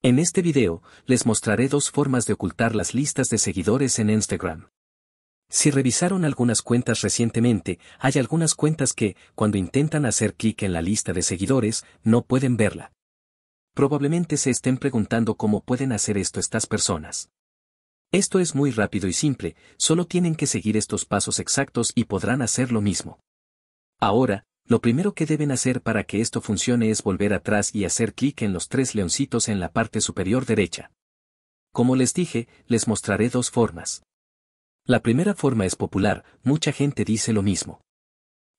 En este video, les mostraré dos formas de ocultar las listas de seguidores en Instagram. Si revisaron algunas cuentas recientemente, hay algunas cuentas que, cuando intentan hacer clic en la lista de seguidores, no pueden verla. Probablemente se estén preguntando cómo pueden hacer esto estas personas. Esto es muy rápido y simple, solo tienen que seguir estos pasos exactos y podrán hacer lo mismo. Ahora, lo primero que deben hacer para que esto funcione es volver atrás y hacer clic en los tres leoncitos en la parte superior derecha. Como les dije, les mostraré dos formas. La primera forma es popular, mucha gente dice lo mismo.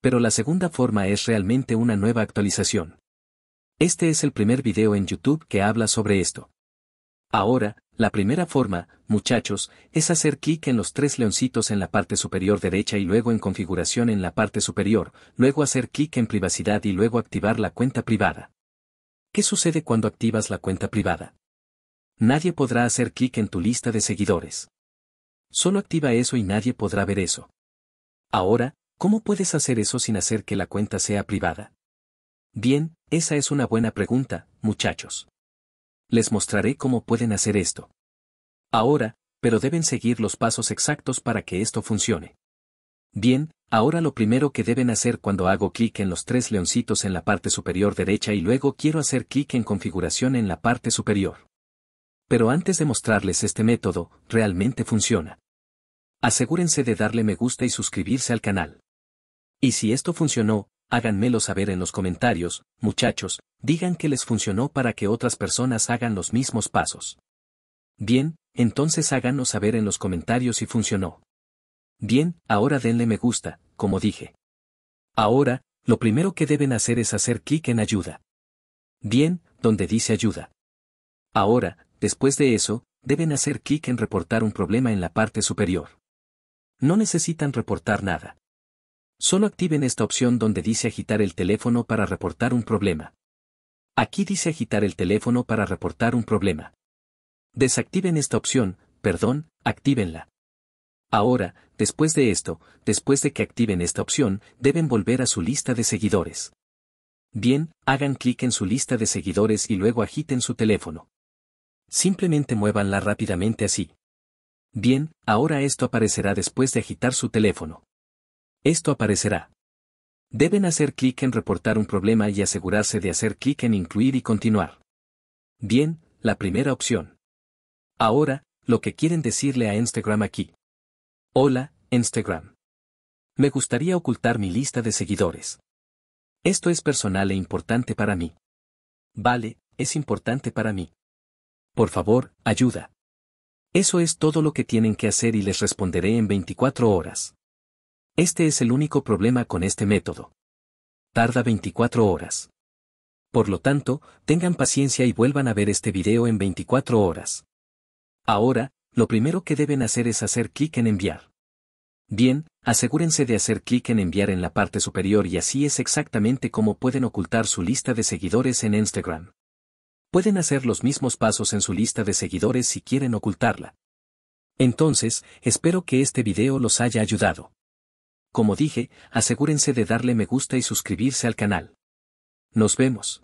Pero la segunda forma es realmente una nueva actualización. Este es el primer video en YouTube que habla sobre esto. Ahora, la primera forma, muchachos, es hacer clic en los tres leoncitos en la parte superior derecha y luego en configuración en la parte superior, luego hacer clic en privacidad y luego activar la cuenta privada. ¿Qué sucede cuando activas la cuenta privada? Nadie podrá hacer clic en tu lista de seguidores. Solo activa eso y nadie podrá ver eso. Ahora, ¿cómo puedes hacer eso sin hacer que la cuenta sea privada? Bien, esa es una buena pregunta, muchachos les mostraré cómo pueden hacer esto. Ahora, pero deben seguir los pasos exactos para que esto funcione. Bien, ahora lo primero que deben hacer cuando hago clic en los tres leoncitos en la parte superior derecha y luego quiero hacer clic en configuración en la parte superior. Pero antes de mostrarles este método, realmente funciona. Asegúrense de darle me gusta y suscribirse al canal. Y si esto funcionó, háganmelo saber en los comentarios, muchachos, digan que les funcionó para que otras personas hagan los mismos pasos. Bien, entonces háganos saber en los comentarios si funcionó. Bien, ahora denle me gusta, como dije. Ahora, lo primero que deben hacer es hacer clic en ayuda. Bien, donde dice ayuda. Ahora, después de eso, deben hacer clic en reportar un problema en la parte superior. No necesitan reportar nada. Solo activen esta opción donde dice agitar el teléfono para reportar un problema. Aquí dice agitar el teléfono para reportar un problema. Desactiven esta opción, perdón, actívenla. Ahora, después de esto, después de que activen esta opción, deben volver a su lista de seguidores. Bien, hagan clic en su lista de seguidores y luego agiten su teléfono. Simplemente muévanla rápidamente así. Bien, ahora esto aparecerá después de agitar su teléfono. Esto aparecerá. Deben hacer clic en reportar un problema y asegurarse de hacer clic en incluir y continuar. Bien, la primera opción. Ahora, lo que quieren decirle a Instagram aquí. Hola, Instagram. Me gustaría ocultar mi lista de seguidores. Esto es personal e importante para mí. Vale, es importante para mí. Por favor, ayuda. Eso es todo lo que tienen que hacer y les responderé en 24 horas. Este es el único problema con este método. Tarda 24 horas. Por lo tanto, tengan paciencia y vuelvan a ver este video en 24 horas. Ahora, lo primero que deben hacer es hacer clic en enviar. Bien, asegúrense de hacer clic en enviar en la parte superior y así es exactamente como pueden ocultar su lista de seguidores en Instagram. Pueden hacer los mismos pasos en su lista de seguidores si quieren ocultarla. Entonces, espero que este video los haya ayudado. Como dije, asegúrense de darle me gusta y suscribirse al canal. Nos vemos.